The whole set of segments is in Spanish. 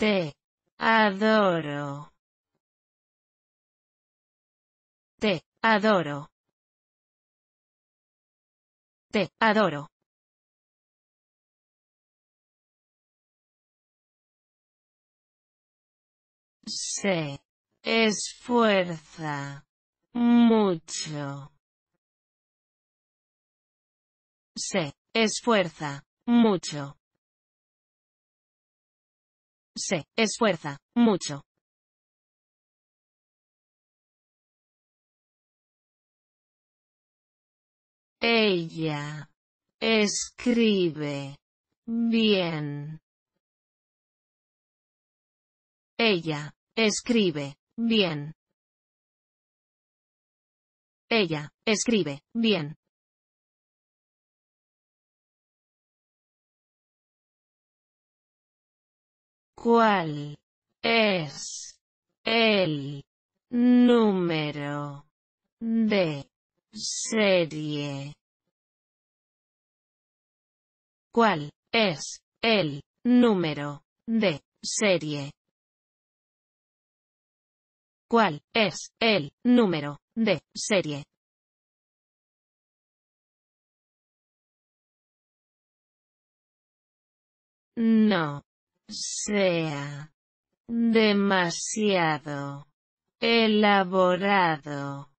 Te adoro. Te adoro. Te adoro. Se esfuerza mucho. Se esfuerza mucho. Se esfuerza mucho. Ella escribe bien. Ella escribe bien. Ella escribe bien. ¿Cuál es el número de serie? ¿Cuál es el número de serie? ¿Cuál es el número de serie? No sea demasiado elaborado.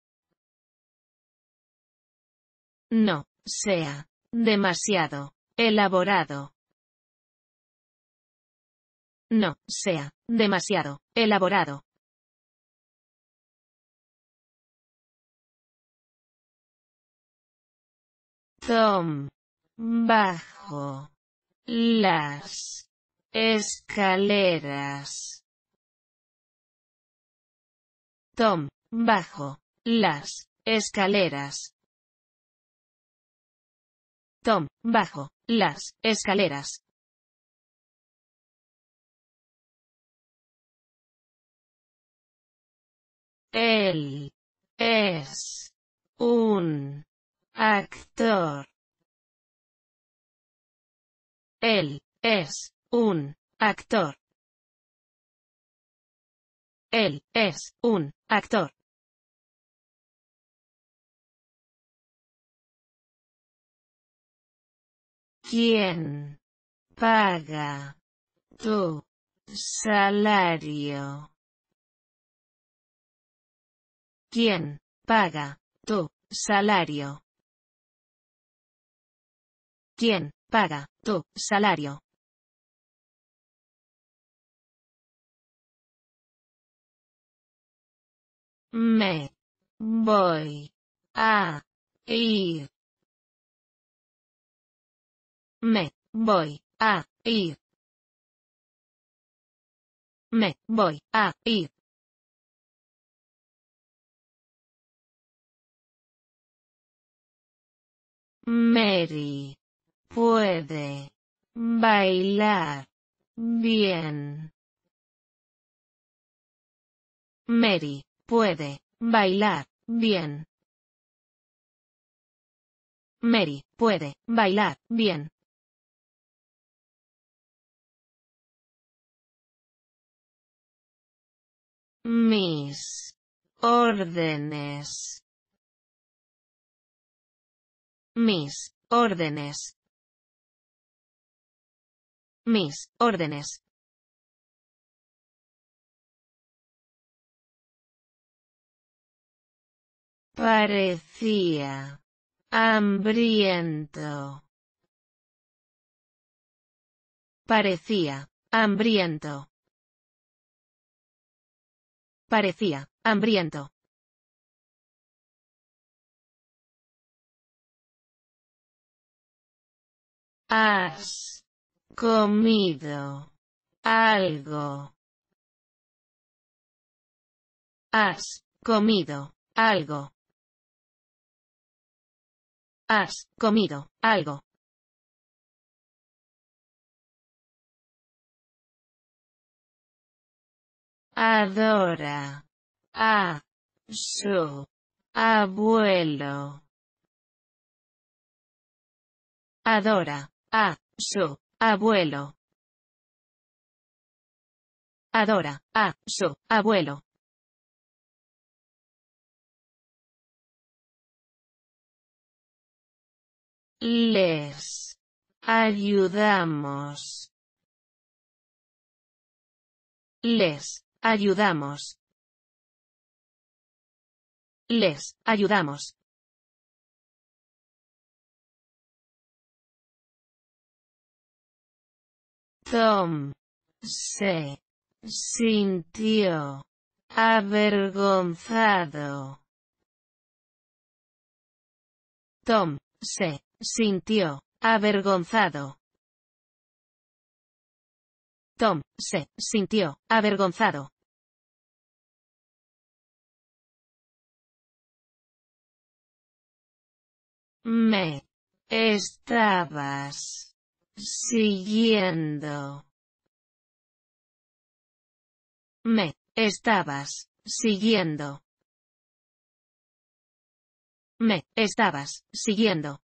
No, sea demasiado elaborado. No, sea demasiado elaborado. Tom. Bajo. Las escaleras. Tom, bajo, las escaleras. Tom, bajo, las escaleras. Él es un actor. Él es un actor. Él es un actor. ¿Quién paga tu salario? ¿Quién paga tu salario? ¿Quién paga tu salario? Me. Voy. A. Ir. Me. Voy. A. Ir. Me. Voy. A. Ir. Mary. Puede. Bailar. Bien. Mary. Puede. Bailar. Bien. Mary. Puede. Bailar. Bien. Mis. órdenes. Mis. órdenes. Mis. órdenes. Parecía. Hambriento. Parecía. Hambriento. Parecía. Hambriento. Has comido algo. Has comido algo. Has comido algo. Adora a su abuelo. Adora a su abuelo. Adora a su abuelo. Les ayudamos. Les ayudamos. Les ayudamos. Tom se sintió avergonzado. Tom se sintió avergonzado. Tom se sintió avergonzado. Me estabas siguiendo. Me estabas siguiendo. Me estabas siguiendo.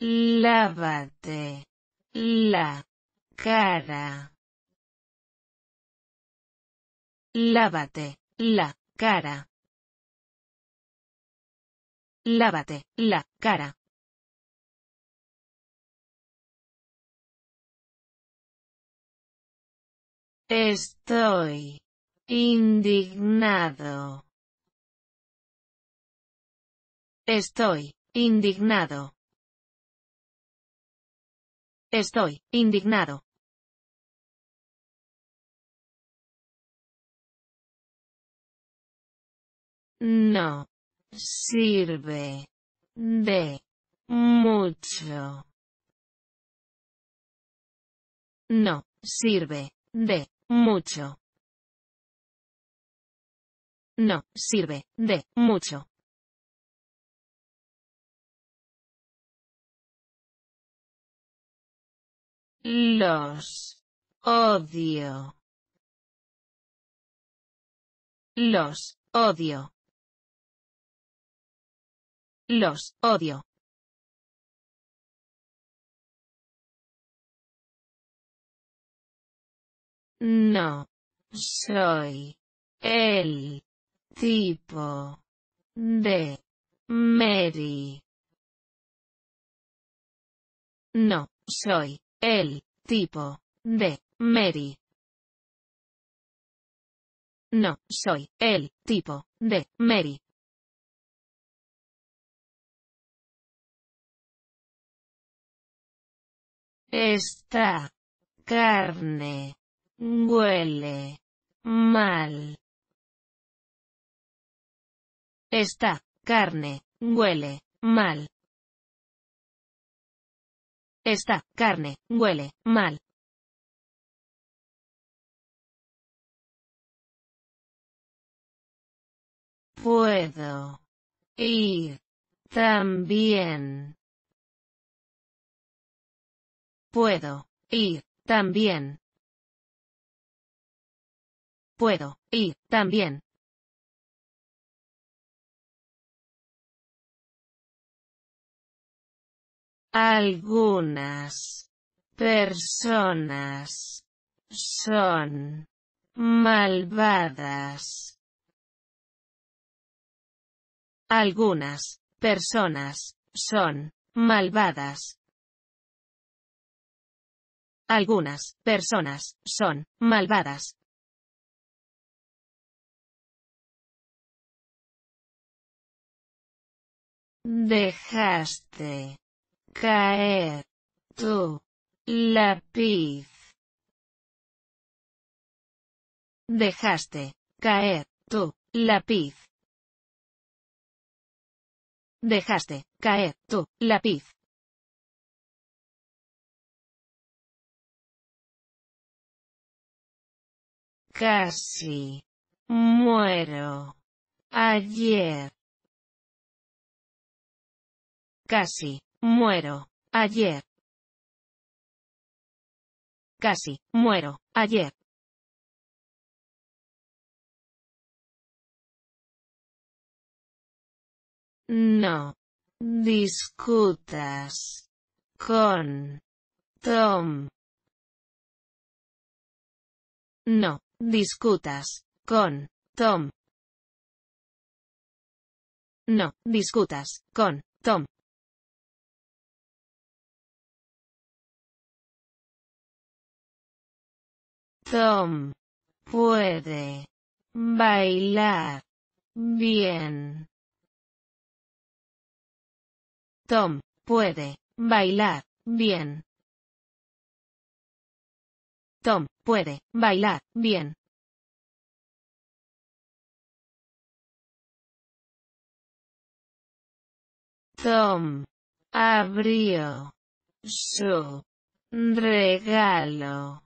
Lávate. La. Cara. Lávate. La. Cara. Lávate. La. Cara. Estoy indignado. Estoy indignado. Estoy, indignado. No. Sirve. De. Mucho. No. Sirve. De. Mucho. No. Sirve. De. Mucho. Los. Odio. Los. Odio. Los. Odio. No. Soy. El. Tipo. De. Mary. No, soy. El tipo de Mary. No, soy el tipo de Mary. Esta carne huele mal. Esta carne huele mal. Esta carne huele mal. Puedo ir también. Puedo ir también. Puedo ir también. Algunas personas son malvadas. Algunas personas son malvadas. Algunas personas son malvadas. Dejaste caer, tú lápiz. Dejaste, caer, tu, lápiz. Dejaste, caer, tu, lápiz. Casi. Muero. Ayer. Casi. Muero. Ayer. Casi. Muero. Ayer. No. Discutas. Con. Tom. No. Discutas. Con. Tom. No. Discutas. Con. Tom. Tom. Puede. Bailar. Bien. Tom. Puede. Bailar. Bien. Tom. Puede. Bailar. Bien. Tom. Abrió. Su. Regalo.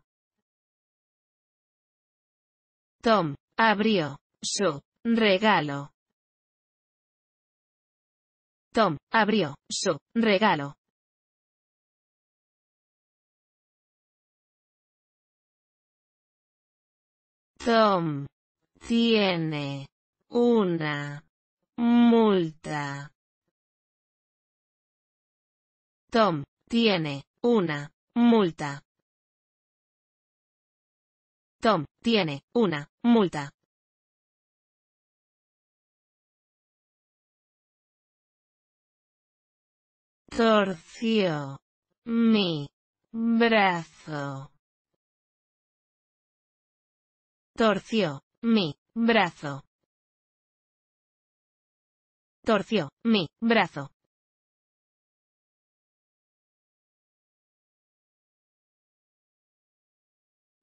Tom abrió su regalo. Tom abrió su regalo. Tom tiene una multa. Tom tiene una multa. Tom tiene una multa. Torció mi brazo. Torció mi brazo. Torció mi brazo.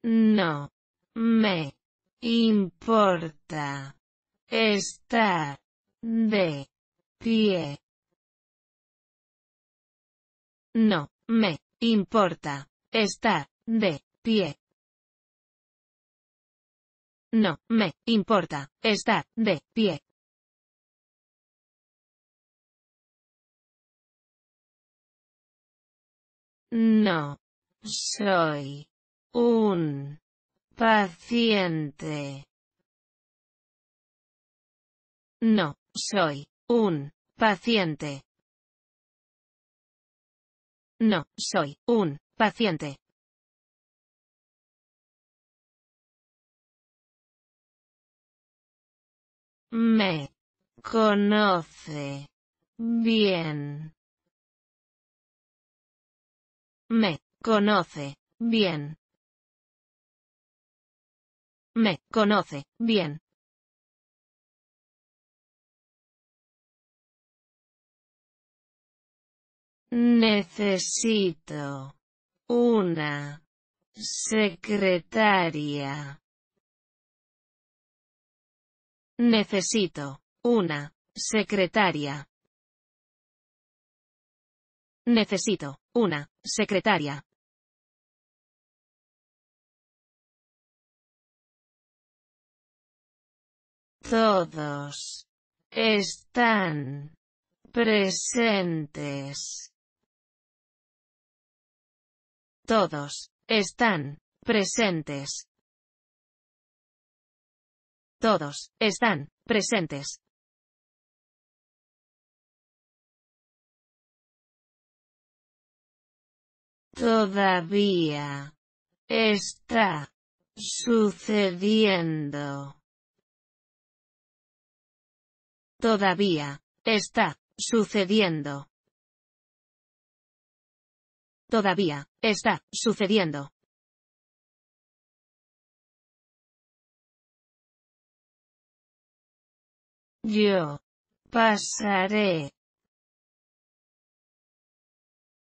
No me importa estar de pie. No me importa estar de pie. No me importa estar de pie. No soy un Paciente. No, soy un paciente. No, soy un paciente. Me conoce bien. Me conoce bien. Me conoce, bien. Necesito una secretaria. Necesito una secretaria. Necesito una secretaria. Todos. Están. Presentes. Todos. Están. Presentes. Todos. Están. Presentes. Todavía. Está. Sucediendo. Todavía. Está. Sucediendo. Todavía. Está. Sucediendo. Yo. Pasaré.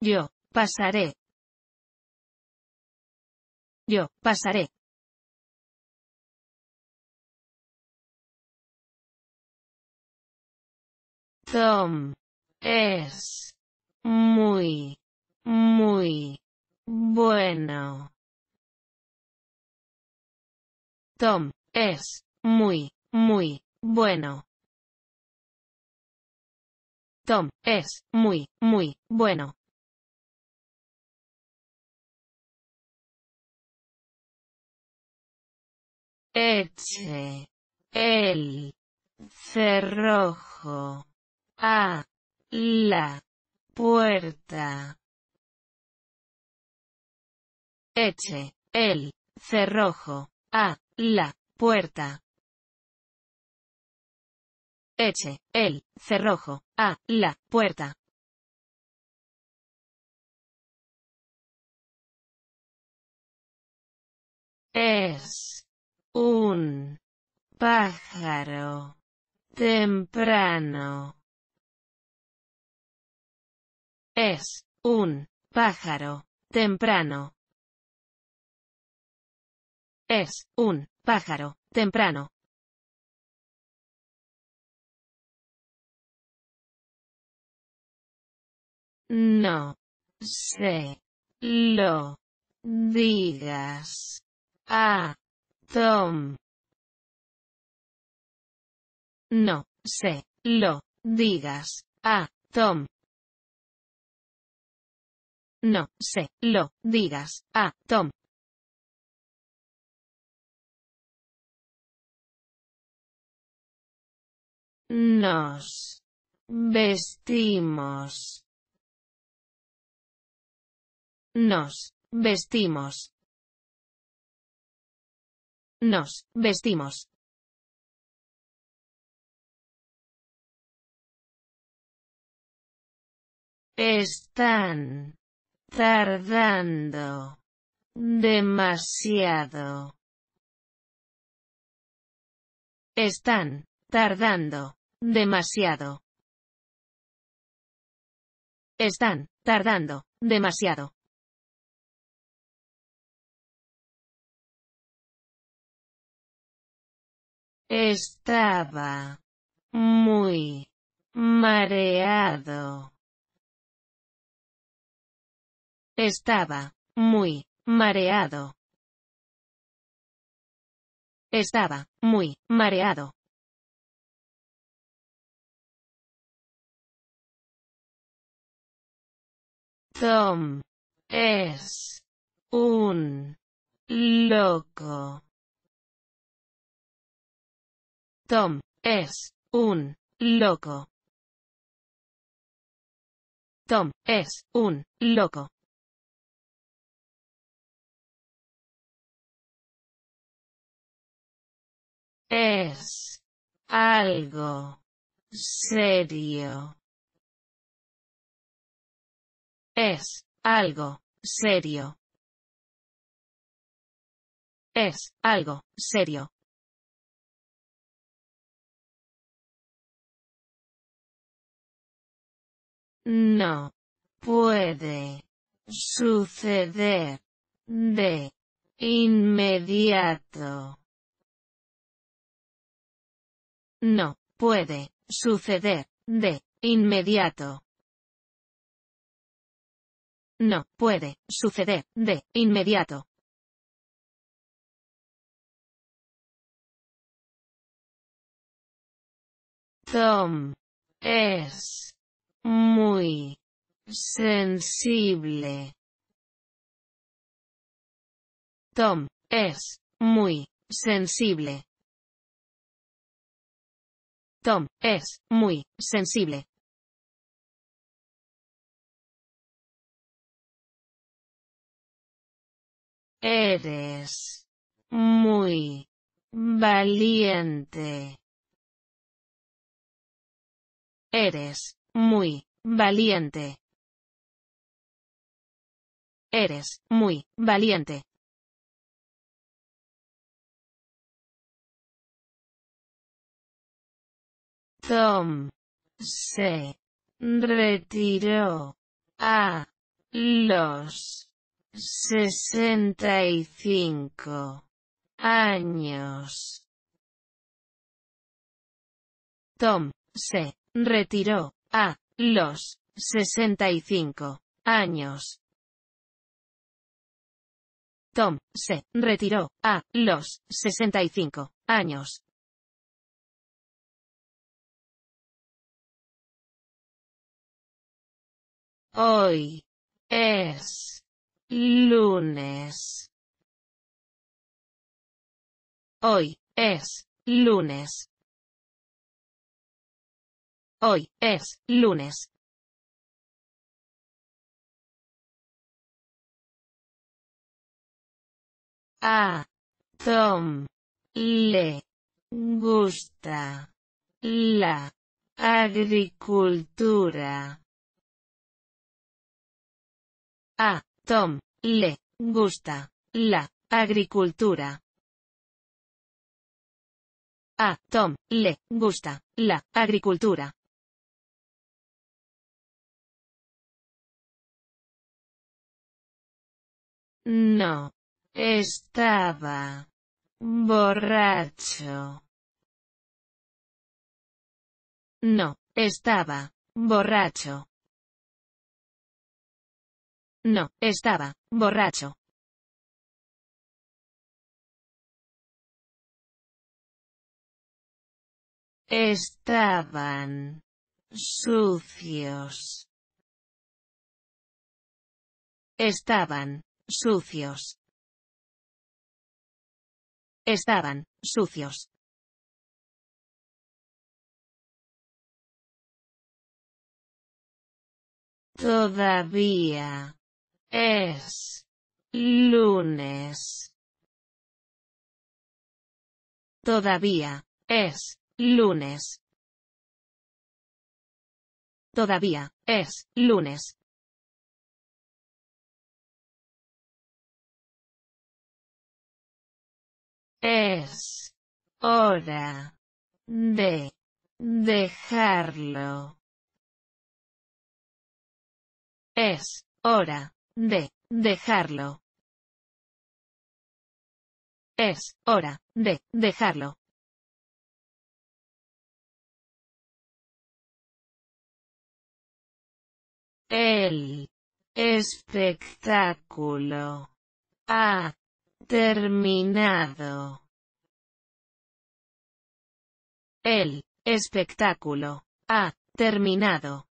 Yo. Pasaré. Yo. Pasaré. Tom. Es. Muy. Muy. Bueno. Tom. Es. Muy. Muy. Bueno. Tom. Es. Muy. Muy. Bueno. Eche. El cerrojo. A. La. Puerta. Eche. El. Cerrojo. A. La. Puerta. Eche. El. Cerrojo. A. La. Puerta. Es un pájaro temprano. Es un pájaro temprano. Es un pájaro temprano. No se lo digas a Tom. No se lo digas a Tom. No sé. lo digas a ah, Tom. Nos vestimos. Nos vestimos. Nos vestimos. Están tardando demasiado. Están tardando demasiado. Están tardando demasiado. Estaba muy mareado. Estaba muy mareado. Estaba muy mareado. Tom es un loco. Tom es un loco. Tom es un loco. Es algo serio. Es algo serio. Es algo serio. No puede suceder de inmediato. No, puede, suceder, de, inmediato. No, puede, suceder, de, inmediato. Tom. Es. Muy. Sensible. Tom. Es. Muy. Sensible. Tom, es, muy, sensible. Eres muy valiente. Eres muy valiente. Eres muy valiente. Tom se retiró a los 65 años. Tom se retiró a los 65 años. Tom se retiró a los 65 años. Hoy. Es. Lunes. Hoy. Es. Lunes. Hoy. Es. Lunes. A. Tom. Le. Gusta. La. Agricultura. A Tom le gusta la agricultura. A Tom le gusta la agricultura. No. Estaba. Borracho. No, estaba. Borracho. No, estaba, borracho. Estaban sucios. Estaban sucios. Estaban sucios. Todavía. Es. Lunes. Todavía. Es. Lunes. Todavía. Es. Lunes. Es. Hora. De. Dejarlo. Es. Hora de dejarlo. Es hora de dejarlo. El espectáculo ha terminado. El espectáculo ha terminado.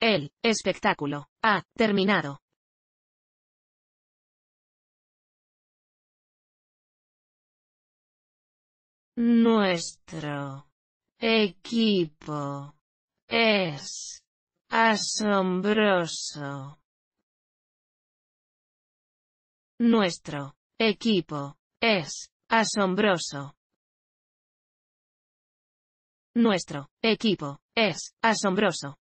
El espectáculo ha terminado. Nuestro equipo es asombroso. Nuestro equipo es asombroso. Nuestro equipo es asombroso.